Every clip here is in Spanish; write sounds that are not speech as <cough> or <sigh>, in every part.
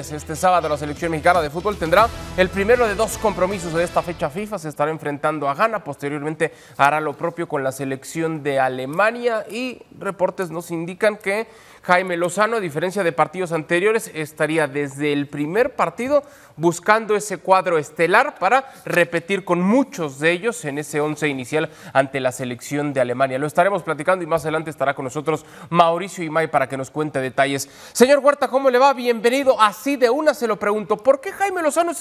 Este sábado la selección mexicana de fútbol tendrá el primero de dos compromisos de esta fecha FIFA. Se estará enfrentando a Ghana, posteriormente hará lo propio con la selección de Alemania y reportes nos indican que Jaime Lozano, a diferencia de partidos anteriores, estaría desde el primer partido buscando ese cuadro estelar para repetir con muchos de ellos en ese once inicial ante la selección de Alemania. Lo estaremos platicando y más adelante estará con nosotros Mauricio Imay para que nos cuente detalles. Señor Huerta, ¿cómo le va? Bienvenido. Así de una se lo pregunto, ¿por qué Jaime Lozano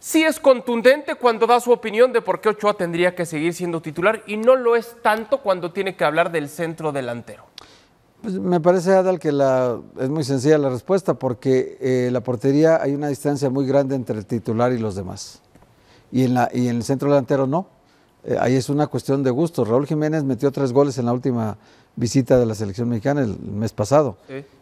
sí es contundente cuando da su opinión de por qué Ochoa tendría que seguir siendo titular y no lo es tanto cuando tiene que hablar del centro delantero. Pues, me parece, Adal, que la, es muy sencilla la respuesta, porque eh, la portería hay una distancia muy grande entre el titular y los demás. Y en, la, y en el centro delantero no. Eh, ahí es una cuestión de gusto. Raúl Jiménez metió tres goles en la última visita de la selección mexicana el mes pasado.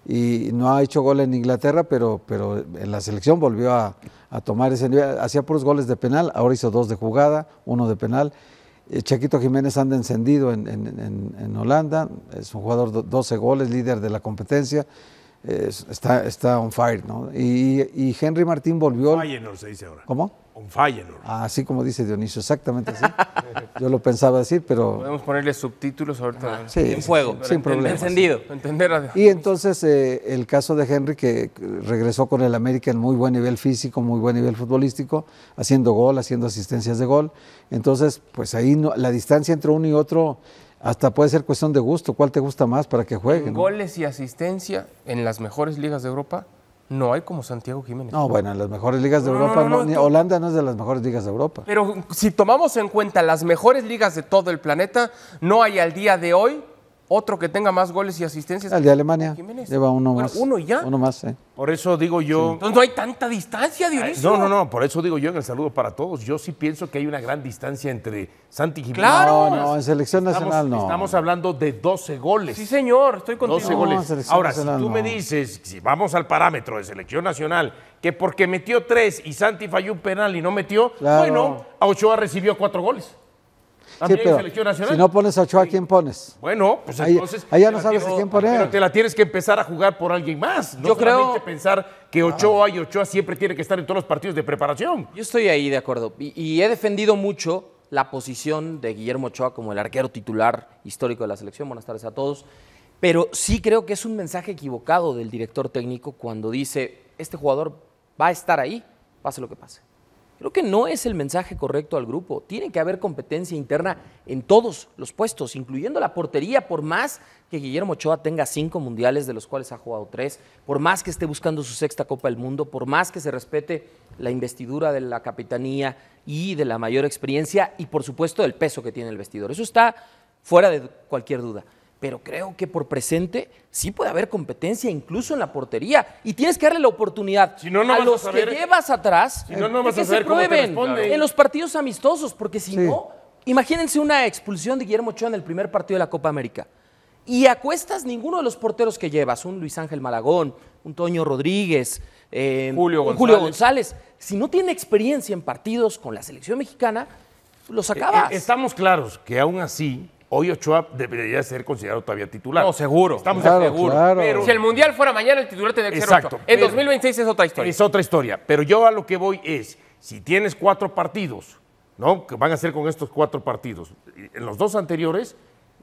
Y no ha hecho gol en Inglaterra, pero, pero en la selección volvió a, a tomar ese nivel. Hacía puros goles de penal, ahora hizo dos de jugada, uno de penal. Eh, Chequito Jiménez anda encendido en, Holanda, es un jugador de 12 goles, líder de la competencia está, está on fire, ¿no? Y, Henry Martín volvió. On no se dice ahora. ¿Cómo? On no. Así como dice Dionisio, exactamente así. <laughs> Yo lo pensaba decir, pero. Podemos ponerle subtítulos ahorita. sí, en fuego. Sin, problema. Encendido. Entender y entonces eh, el caso de Henry, que regresó con el América en muy buen nivel físico, muy buen nivel futbolístico, haciendo gol, haciendo asistencias de gol. Entonces, pues ahí la distancia entre uno y otro hasta puede ser cuestión de gusto, cuál te gusta más para que jueguen? Goles y asistencia en las mejores ligas de Europa no hay como Santiago Jiménez. No, bueno, en las mejores ligas de Europa, Holanda no es de las mejores ligas de Europa. Pero si tomamos en cuenta las mejores ligas de todo el planeta, no hay al día de hoy otro que tenga más goles y asistencias. El de Alemania. Lleva uno más. Uno ya. Uno más, eh. Por eso digo yo. Entonces no hay tanta distancia, Dionisio. No, no, no. Por eso digo yo en el saludo para todos. Yo sí pienso que hay una gran distancia entre Santi Jiménez. Claro. No, no, en selección nacional no. Estamos hablando de 12 goles. Sí, señor, estoy contigo. 12 goles. Ahora, si tú me dices, si vamos al parámetro de selección nacional, que porque metió tres y Santi falló un penal y no metió, bueno, Ochoa recibió cuatro goles selección nacional. Si no pones a Ochoa, ¿quién pones? Bueno, pues ahí, ya no sabes a quién poner. Pero te la tienes que empezar a jugar por alguien más. No Yo creo pensar que ah. Ochoa y Ochoa siempre tiene que estar en todos los partidos de preparación. Yo estoy ahí de acuerdo. Y, y, he defendido mucho la posición de Guillermo Ochoa como el arquero titular histórico de la selección. Buenas tardes a todos. Pero sí creo que es un mensaje equivocado del director técnico cuando dice: este jugador va a estar ahí, pase lo que pase. Creo que no es el mensaje correcto al grupo. Tiene que haber competencia interna en todos los puestos, incluyendo la portería, por más que Guillermo Ochoa tenga cinco mundiales, de los cuales ha jugado tres, por más que esté buscando su sexta Copa del Mundo, por más que se respete la investidura de la capitanía y de la mayor experiencia y por supuesto el peso que tiene el vestidor. Eso está fuera de cualquier duda pero creo que por presente sí puede haber competencia, incluso en la portería. Y tienes que darle la oportunidad a los que llevas atrás que se prueben en los partidos amistosos, porque si no, imagínense una expulsión de Guillermo Ochoa en el primer partido de la Copa América. Y acuestas ninguno de los porteros que llevas, un Luis Ángel Malagón, un Toño Rodríguez, em, Julio, González. González, si no tiene experiencia en partidos con la selección mexicana, los eh, eh, acabas. estamos claros que aún así hoy Ochoa debería ser considerado todavía titular. No, seguro. Estamos seguros. Si el Mundial fuera mañana, el titular tendría que ser Ochoa. En 2026 es otra historia. Es otra historia. Pero yo a lo que voy es, si tienes cuatro partidos, ¿no? Que van a ser con estos cuatro partidos. En los dos anteriores,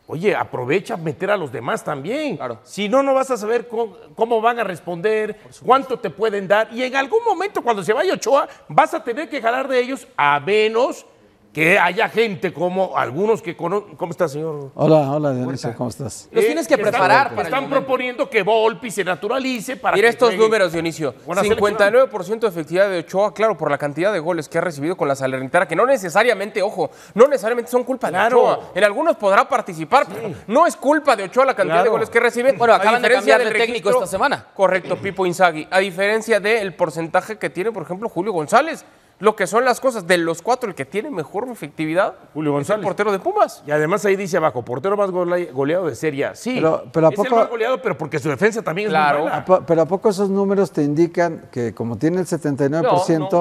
oye, aprovecha meter a los demás también. Claro. Si no, no vas a saber cómo, cómo van a responder, cuánto te pueden dar. Y en algún momento, cuando se vaya Ochoa, vas a tener que jalar de ellos a menos que haya gente como algunos que conocen. ¿Cómo estás, señor? Hola, hola, Dionisio, ¿cómo estás? Eh, Los tienes que preparar. Están, están proponiendo que Volpi se naturalice para. Mira estos números, Dionisio: 59% de efectividad de Ochoa, claro, por la cantidad de goles que ha recibido con la Salernitana, que no necesariamente, ojo, no necesariamente son culpa de Ochoa. En algunos podrá participar, pero no es culpa de Ochoa la cantidad de goles que recibe. Bueno, acaban de cambiar de técnico esta semana. Correcto, Pipo Inzagui. A diferencia del porcentaje que tiene, por ejemplo, Julio González lo que son las cosas. De los cuatro, el que tiene mejor efectividad Julio González. portero de Pumas. Y además ahí dice abajo, portero más goleado de Serie Sí, pero, ¿a poco... más goleado, pero porque su defensa también claro. es muy Pero ¿a poco esos números te indican que como tiene el 79%, no,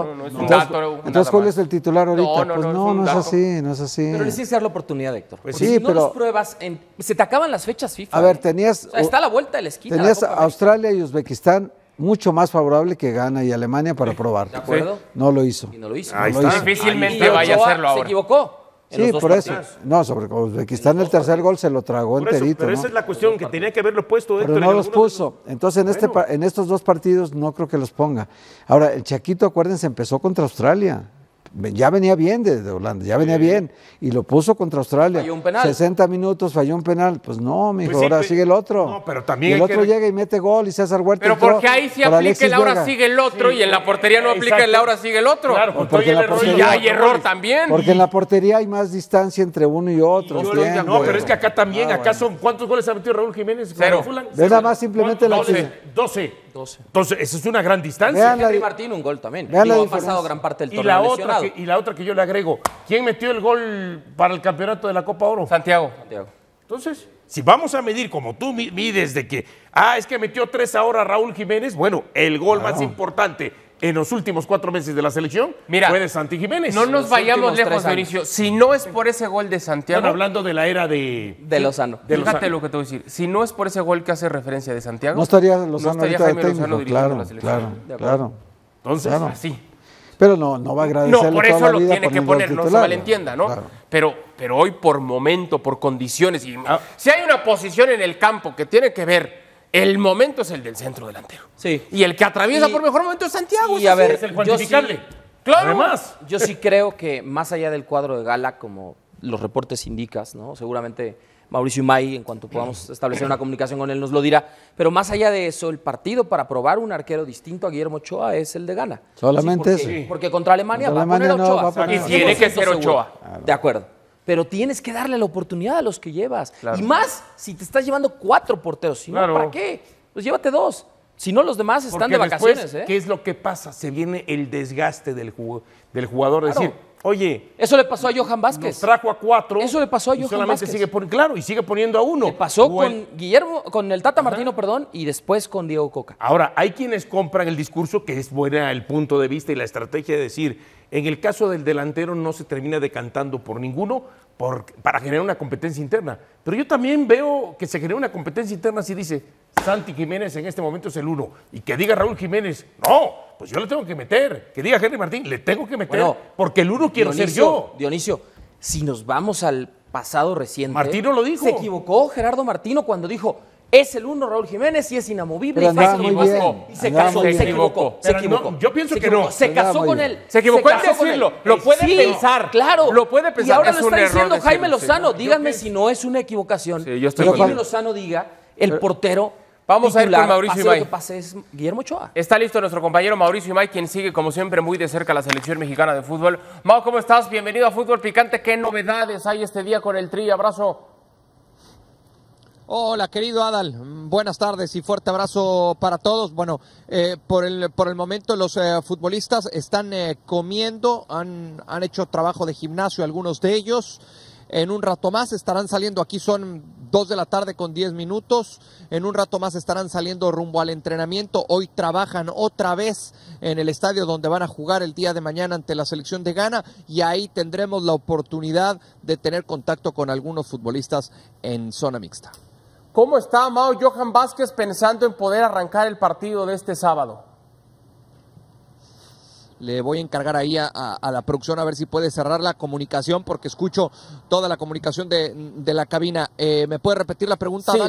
no, no, es entonces, dato, Julio es el titular ahorita? No, pues no, no es, así, no es así. Pero necesitas dar la oportunidad, Héctor. Pues sí, pero... no pruebas, en... se te acaban las fechas FIFA. A ver, tenías... está a la vuelta de la esquina. Tenías Australia y Uzbekistán mucho más favorable que gana y Alemania para probar. ¿De acuerdo? No lo hizo. Y no lo hizo. no Lo hizo. Difícilmente vaya a hacerlo ahora. Se equivocó. Sí, por eso. No, sobre Uzbekistán el tercer gol se lo tragó enterito. pero esa es la cuestión, que tenía que haberlo puesto Pero no los puso. Entonces, en, este, en estos dos partidos no creo que los ponga. Ahora, el Chaquito, acuérdense, empezó contra Australia ya venía bien desde Holanda, ya venía bien. Y lo puso contra Australia. Falló un penal. 60 minutos, falló un penal. Pues no, mi hijo, pues ahora pues, sigue el otro. No, pero también. Y el otro llega y mete gol y César Huerta. Pero porque ahí sí aplica el ahora sigue el otro y en la portería no aplica el ahora sigue el otro. Claro, porque, en la portería, hay error también. Porque en la portería hay más distancia entre uno y otro. no, pero es que acá también, ah, acá son. ¿Cuántos goles ha metido Raúl Jiménez? Cero. Es nada más simplemente la 12. 12. Entonces, eso es una gran distancia. Henry Martín un gol también. Y ha pasado gran parte del torneo. Y la otra y la otra que yo le agrego, ¿quién metió el gol para el campeonato de la Copa Oro? Santiago. Santiago. Entonces, si vamos a medir como tú mides de que, ah, es que metió tres ahora Raúl Jiménez, bueno, el gol más importante en los últimos cuatro meses de la selección fue de Santi Jiménez. No nos vayamos lejos, Dionisio. Si no es por ese gol de Santiago. hablando de la era de. De Lozano. Fíjate lo que te voy a decir. Si no es por ese gol que hace referencia de Santiago. No estaría Lozano. No Lozano claro, la selección. Claro, claro. Entonces, así. Pero no, no va a agradecer. No, por eso lo tiene que poner, no se malentienda, ¿no? Pero, pero hoy por momento, por condiciones, ah. si hay una posición en el campo que tiene que ver, el momento es el del centro delantero. Sí. Y el que atraviesa por mejor momento es Santiago. Y a ver, es el cuantificable. claro. Además. Yo sí creo que más allá del cuadro de gala, como los reportes indicas, ¿no? Seguramente Mauricio May, en cuanto podamos establecer una comunicación con él, nos lo dirá. Pero más allá de eso, el partido para probar un arquero distinto a Guillermo Ochoa es el de gana. Solamente porque, contra Alemania, va, a poner Ochoa. Y tiene que ser Ochoa. De acuerdo. Pero tienes que darle la oportunidad a los que llevas. Y más si te estás llevando cuatro porteros. Si no, ¿para qué? Pues llévate dos. Si no, los demás están de vacaciones. ¿eh? ¿Qué es lo que pasa? Se viene el desgaste del, del jugador. Es decir, Oye. Eso le pasó a Johan Vázquez. traco trajo a cuatro. Eso le pasó a Johan solamente Vázquez. Sigue claro, y sigue poniendo a uno. Le pasó con Guillermo, con el Tata Martino, perdón, y después con Diego Coca. Ahora, hay quienes compran el discurso que es buena el punto de vista y la estrategia de decir, en el caso del delantero no se termina decantando por ninguno para generar una competencia interna. Pero yo también veo que se genera una competencia interna si dice, Santi Jiménez en este momento es el uno. Y que diga Raúl Jiménez, no, pues yo le tengo que meter. Que diga Henry Martín, le tengo que meter porque el uno quiero ser yo. Dionisio, si nos vamos al pasado reciente. Martino lo dijo. Se equivocó Gerardo Martino cuando dijo. Es el uno Raúl Jiménez y es inamovible y, fácil, y se casó, se equivocó, se equivocó. yo pienso que no. Se casó con él. Se equivocó en decirlo. Lo puede pensar. Claro. Lo pensar. Y ahora lo está diciendo Jaime Lozano. Díganme si no es una equivocación. Sí, yo estoy Jaime Lozano diga, el portero Vamos a ir con Mauricio es Guillermo Ochoa. Está listo nuestro compañero Mauricio Imay, quien sigue como siempre muy de cerca la selección mexicana de fútbol. Mau, ¿cómo estás? Bienvenido a Fútbol Picante. ¿Qué novedades hay este día con el Tri? Abrazo. Hola, querido Adal. Buenas tardes y fuerte abrazo para todos. Bueno, eh, por, el, por el momento los eh, futbolistas están eh, comiendo, han, han hecho trabajo de gimnasio algunos de ellos. En un rato más estarán saliendo, aquí son dos de la tarde con diez minutos, en un rato más estarán saliendo rumbo al entrenamiento, hoy trabajan otra vez en el estadio donde van a jugar el día de mañana ante la selección de Ghana y ahí tendremos la oportunidad de tener contacto con algunos futbolistas en zona mixta. ¿Cómo está Mao Johan Vázquez pensando en poder arrancar el partido de este sábado? le voy a encargar ahí a, la producción a ver si puede cerrar la comunicación porque escucho toda la comunicación de, la cabina. Eh, ¿Me puede repetir la pregunta, sí,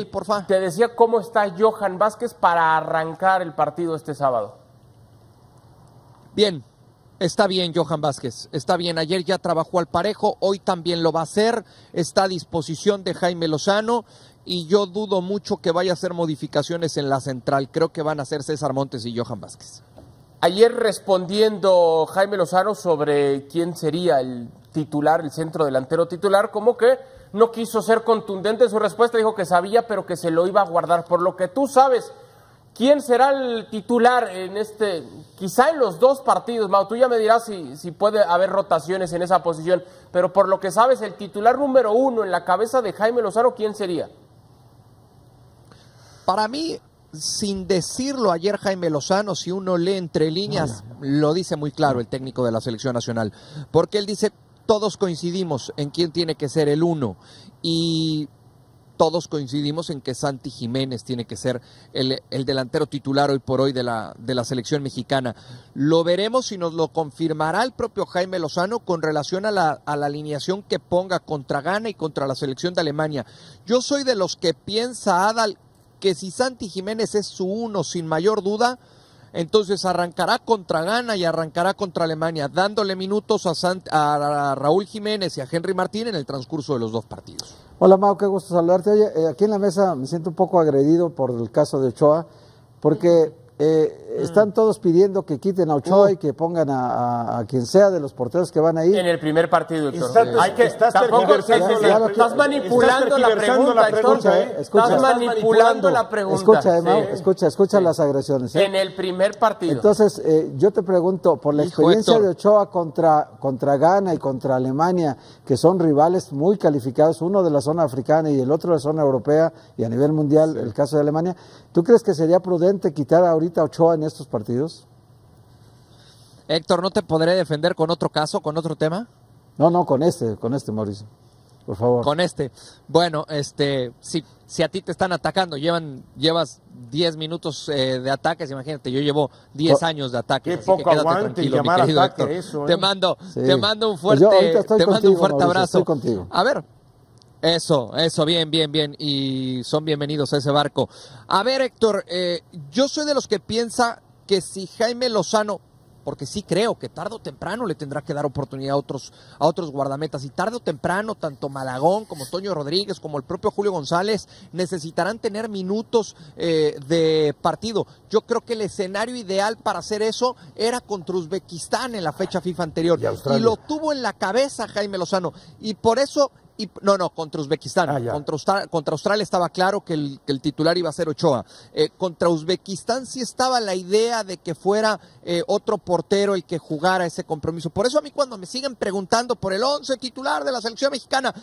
Te decía cómo está Johan Vázquez para arrancar el partido este sábado. Bien, Está bien, Johan Vázquez. Está bien. Ayer ya trabajó al parejo, hoy también lo va a hacer. Está a disposición de Jaime Lozano. Y yo dudo mucho que vaya a hacer modificaciones en la central. Creo que van a ser César Montes y Johan Vázquez. Ayer respondiendo Jaime Lozano sobre quién sería el titular, el centro delantero titular, como que no quiso ser contundente en su respuesta, dijo que sabía, pero que se lo iba a guardar. Por lo que tú sabes, ¿quién será el titular en este, quizá en los dos partidos? Mau, tú ya me dirás si, si puede haber rotaciones en esa posición, pero por lo que sabes, el titular número uno en la cabeza de Jaime Lozano, ¿quién sería? Para mí, sin decirlo ayer Jaime Lozano, si uno lee entre líneas, lo dice muy claro el técnico de la selección nacional, porque él dice, todos coincidimos en quién tiene que ser el uno y todos coincidimos en que Santi Jiménez tiene que ser el, delantero titular hoy por hoy de la, selección mexicana. Lo veremos y nos lo confirmará el propio Jaime Lozano con relación a la, a la alineación que ponga contra Ghana y contra la selección de Alemania. Yo soy de los que piensa, Adal, que si Santi Jiménez es su uno sin mayor duda, entonces arrancará contra Ghana y arrancará contra Alemania, dándole minutos a, a Raúl Jiménez y a Henry Martín en el transcurso de los dos partidos. Hola Mau, qué gusto saludarte. Eh, aquí en la mesa me siento un poco agredido por el caso de Ochoa, porque eh, están mm. todos pidiendo que quiten a Ochoa y uh. que pongan a, quien sea de los porteros que van a ir En el primer partido, hay que, estás manipulando la pregunta, escucha, Estás manipulando la pregunta. Escucha, escucha, escucha las agresiones. ¿eh? En el primer partido. Entonces, eh, yo te pregunto, por la experiencia de Ochoa contra, contra Ghana y contra Alemania, que son rivales muy calificados, uno de la zona africana y el otro de la zona europea y a nivel mundial, el caso de Alemania, ¿tú crees que sería prudente quitar ahorita a Ochoa estos partidos. Héctor, ¿no te podré defender con otro caso, con otro tema? No, no, con este, con este, Mauricio. Por favor. Con este. Bueno, este, si, si a ti te están atacando, llevan, llevas 10 minutos eh, de ataques, imagínate, yo llevo 10 años de ataques. Qué poco aguante ataque, Te mando, te mando un pues fuerte, un fuerte abrazo. contigo. A ver, eso, eso, bien, bien, bien. Y son bienvenidos a ese barco. A ver, Héctor, eh, yo soy de los que piensa que si Jaime Lozano, porque sí creo que tarde o temprano le tendrá que dar oportunidad a otros, a otros guardametas, y tarde o temprano tanto Malagón como Toño Rodríguez, como el propio Julio González, necesitarán tener minutos eh, de partido. Yo creo que el escenario ideal para hacer eso era contra Uzbekistán en la fecha FIFA anterior. y lo tuvo en la cabeza Jaime Lozano. Y por eso no, no, contra Uzbekistán. Ah, contra, contra, Australia estaba claro que el, titular iba a ser Ochoa. Eh, contra Uzbekistán sí estaba la idea de que fuera eh, otro portero el que jugara ese compromiso. Por eso a mí cuando me siguen preguntando por el once titular de la selección mexicana,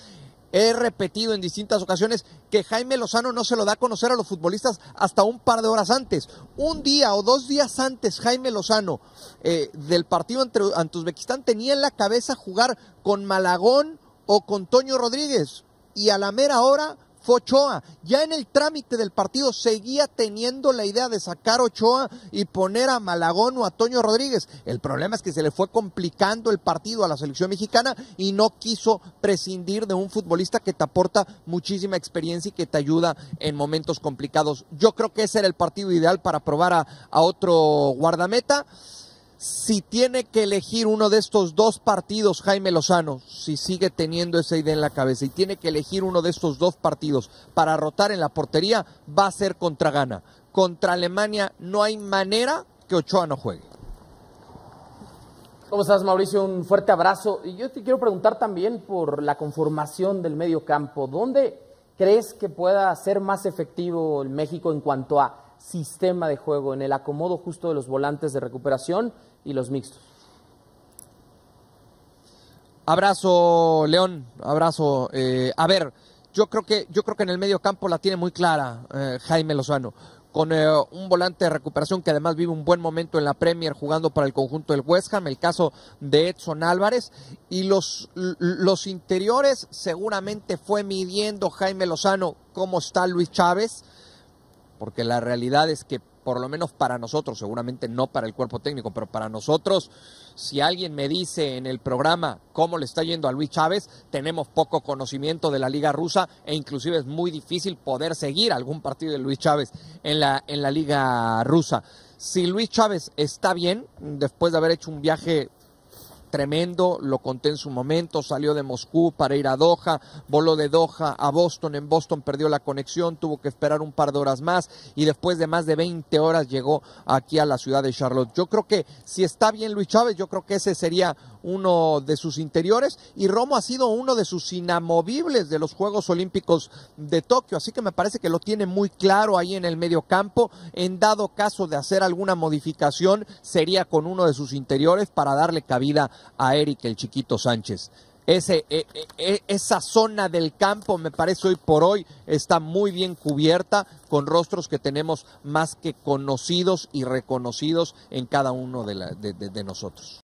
He repetido en distintas ocasiones que Jaime Lozano no se lo da a conocer a los futbolistas hasta un par de horas antes. Un día o dos días antes, Jaime Lozano eh, del partido ante Uzbekistán tenía en la cabeza jugar con Malagón, o con Toño Rodríguez y a la mera hora fue Ochoa. Ya en el trámite del partido seguía teniendo la idea de sacar Ochoa y poner a Malagón o a Toño Rodríguez. El problema es que se le fue complicando el partido a la selección mexicana y no quiso prescindir de un futbolista que te aporta muchísima experiencia y que te ayuda en momentos complicados. Yo creo que ese era el partido ideal para probar a, a otro guardameta si tiene que elegir uno de estos dos partidos, Jaime Lozano, si sigue teniendo esa idea en la cabeza y tiene que elegir uno de estos dos partidos para rotar en la portería, va a ser contra Gana. Contra Alemania no hay manera que Ochoa no juegue. ¿Cómo estás, Mauricio? Un fuerte abrazo. Y yo te quiero preguntar también por la conformación del medio campo. ¿Dónde crees que pueda ser más efectivo el México en cuanto a sistema de juego, en el acomodo justo de los volantes de recuperación y los mixtos. Abrazo, León, abrazo. Eh, a ver, yo creo que yo creo que en el medio campo la tiene muy clara eh, Jaime Lozano con eh, un volante de recuperación que además vive un buen momento en la Premier jugando para el conjunto del West Ham, el caso de Edson Álvarez y los los interiores seguramente fue midiendo Jaime Lozano cómo está Luis Chávez porque la realidad es que por lo menos para nosotros, seguramente no para el cuerpo técnico, pero para nosotros, si alguien me dice en el programa cómo le está yendo a Luis Chávez, tenemos poco conocimiento de la liga rusa e inclusive es muy difícil poder seguir algún partido de Luis Chávez en la, en la liga rusa. Si Luis Chávez está bien, después de haber hecho un viaje tremendo, lo conté en su momento, salió de Moscú para ir a Doha, voló de Doha a Boston, en Boston perdió la conexión, tuvo que esperar un par de horas más y después de más de 20 horas llegó aquí a la ciudad de Charlotte. Yo creo que si está bien Luis Chávez, yo creo que ese sería uno de sus interiores y Romo ha sido uno de sus inamovibles de los Juegos Olímpicos de Tokio, así que me parece que lo tiene muy claro ahí en el medio campo. En dado caso de hacer alguna modificación, sería con uno de sus interiores para darle cabida a Eric el Chiquito Sánchez. Ese, e, e, e, esa zona del campo, me parece, hoy por hoy está muy bien cubierta con rostros que tenemos más que conocidos y reconocidos en cada uno de nosotros.